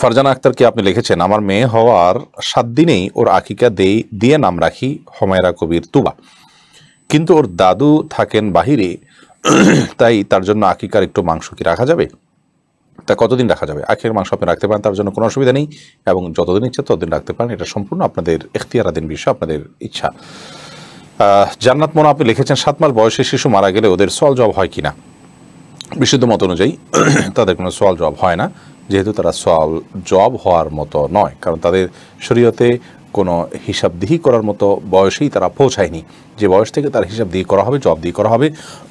ফারজানা আক্তারকে আপনি লিখেছেন আমার মেয়ে হওয়ার সাত দিনেই ওর আকিকা দেই দিয়ে নাম রাখি হোমায়রা কবির তুবা কিন্তু ওর দাদু থাকেন বাহিরে তাই তার জন্য আকিকার একটু মাংস কি রাখা যাবে তা কতদিন রাখা যাবে আখের মাংস আপনি রাখতে পারেন তার জন্য কোনো অসুবিধা নেই এবং যতদিন ইচ্ছা ততদিন রাখতে পারেন এটা সম্পূর্ণ আপনাদের এখতিয়ারাধীন বিষয় আপনাদের ইচ্ছা জান্নাত মোনা আপনি লিখেছেন সাত মাস বয়সে শিশু মারা গেলে ওদের সল জব হয় কিনা বিশুদ্ধ মত অনুযায়ী তাদের কোনো সোয়াল জব হয় না যেহেতু তারা সোয়াল জব হওয়ার মতো নয় কারণ তাদের শরীয়তে কোনো হিসাবদিহি করার মতো বয়সেই তারা পৌঁছায়নি যে বয়স থেকে তার দিয়ে করা হবে দিয়ে করা হবে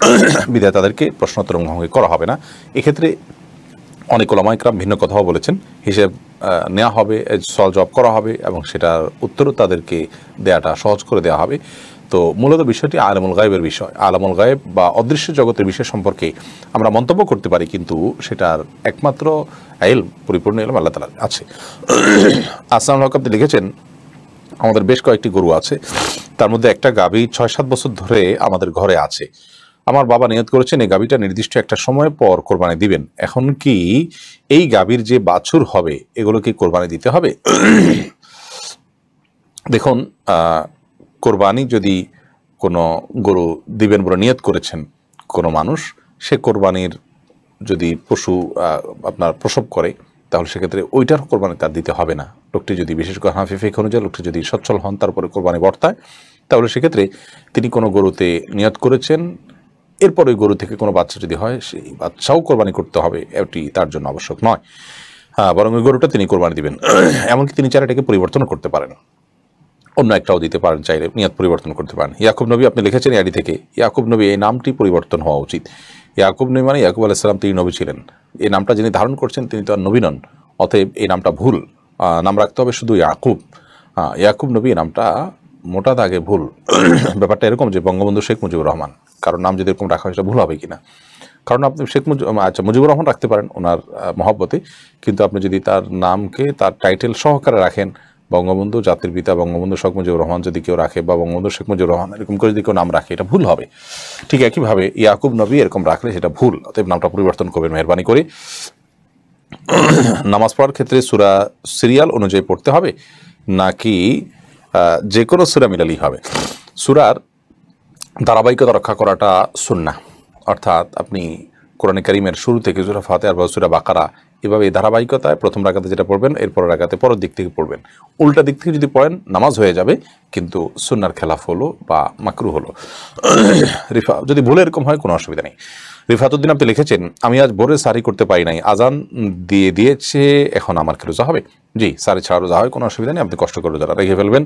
বিদায় তাদেরকে প্রশ্নোত্তর ভঙ্গে করা হবে না এক্ষেত্রে অনেক ওলামাইকরাম ভিন্ন কথাও বলেছেন হিসেব নেওয়া হবে সল জব করা হবে এবং সেটার উত্তরও তাদেরকে দেয়াটা সহজ করে দেওয়া হবে তো মূলত বিষয়টি আলমুল গায়েবের বিষয় আলমুল গায়েব বা অদৃশ্য জগতের বিষয় সম্পর্কে আমরা মন্তব্য করতে পারি কিন্তু সেটার একমাত্র এল পরিপূর্ণ এলম আল্লাহ তালা আছে আসলাম হক আপনি লিখেছেন আমাদের বেশ কয়েকটি গরু আছে তার মধ্যে একটা গাভী ছয় সাত বছর ধরে আমাদের ঘরে আছে আমার বাবা নিয়ত করেছেন এই গাভীটা নির্দিষ্ট একটা সময় পর কোরবানি দিবেন এখন কি এই গাভীর যে বাছুর হবে এগুলো কি কোরবানি দিতে হবে দেখুন কোরবানি যদি কোনো গরু দিবেন বলে নিয়ত করেছেন কোনো মানুষ সে কোরবানির যদি পশু আপনার প্রসব করে তাহলে সেক্ষেত্রে ওইটার কোরবানি তার দিতে হবে না লোকটি যদি বিশেষ করে হাফি ফেক অনুযায়ী লোকটি যদি সচ্ছল হন তারপরে কোরবানি বর্তায় তাহলে সেক্ষেত্রে তিনি কোনো গরুতে নিয়ত করেছেন এরপর ওই গরু থেকে কোনো বাচ্চা যদি হয় সেই বাচ্চাও কোরবানি করতে হবে এটি তার জন্য আবশ্যক নয় হ্যাঁ বরং ওই গরুটা তিনি কোরবানি দেবেন এমনকি তিনি চারাটাকে এটাকে পরিবর্তন করতে পারেন অন্য একটাও দিতে পারেন চাইলে নিয়াত পরিবর্তন করতে পারেন ইয়াকুব নবী আপনি লিখেছেন ইয়ারি থেকে ইয়াকুব নবী এই নামটি পরিবর্তন হওয়া উচিত ইয়াকুব নবী মানে ইয়াকুব আলাইসালাম তিনি নবী ছিলেন এই নামটা যিনি ধারণ করছেন তিনি তো আর নবী নন অতএব এই নামটা ভুল নাম রাখতে হবে শুধু ইয়াকুব ইয়াকুব নবী নামটা মোটা দাগে ভুল ব্যাপারটা এরকম যে বঙ্গবন্ধু শেখ মুজিবুর রহমান কারণ নাম যদি এরকম রাখা হয় সেটা ভুল হবে কিনা কারণ আপনি শেখ মুজিব আচ্ছা মুজিবুর রহমান রাখতে পারেন ওনার মহব্বতে কিন্তু আপনি যদি তার নামকে তার টাইটেল সহকারে রাখেন বঙ্গবন্ধু জাতির পিতা বঙ্গবন্ধু শেখ মুজিবুর রহমান যদি কেউ রাখে বা বঙ্গবন্ধু শেখ মুজিবুর রহমান এরকম করে যদি কেউ নাম রাখে এটা ভুল হবে ঠিক একইভাবে ইয়াকুব নবী এরকম রাখলে সেটা ভুল অতএব নামটা পরিবর্তন করবেন মেহরবানি করে নামাজ পড়ার ক্ষেত্রে সুরা সিরিয়াল অনুযায়ী পড়তে হবে নাকি যে কোনো সুরা মিলালেই হবে সুরার ধারাবাহিকতা রক্ষা করাটা না অর্থাৎ আপনি কোরআন করিমের থেকে সুরা ফাতে আর সুরা বাকারা এভাবে এই ধারাবাহিকতায় প্রথম রাখাতে যেটা পড়বেন এরপর রাখাতে পরের দিক থেকে পড়বেন উল্টা দিক থেকে যদি পড়েন নামাজ হয়ে যাবে কিন্তু সুনার খেলাফ হলো বা মাকরু হলো রিফা যদি ভুলে এরকম হয় কোনো অসুবিধা নেই রিফাতুদ্দিন আপনি লিখেছেন আমি আজ ভোরে সারি করতে পারি নাই আজান দিয়ে দিয়েছে এখন আমার কি রোজা হবে জি সারি ছাড়া রোজা হয় কোনো অসুবিধা নেই আপনি কষ্ট করে রোজাটা রেখে ফেলবেন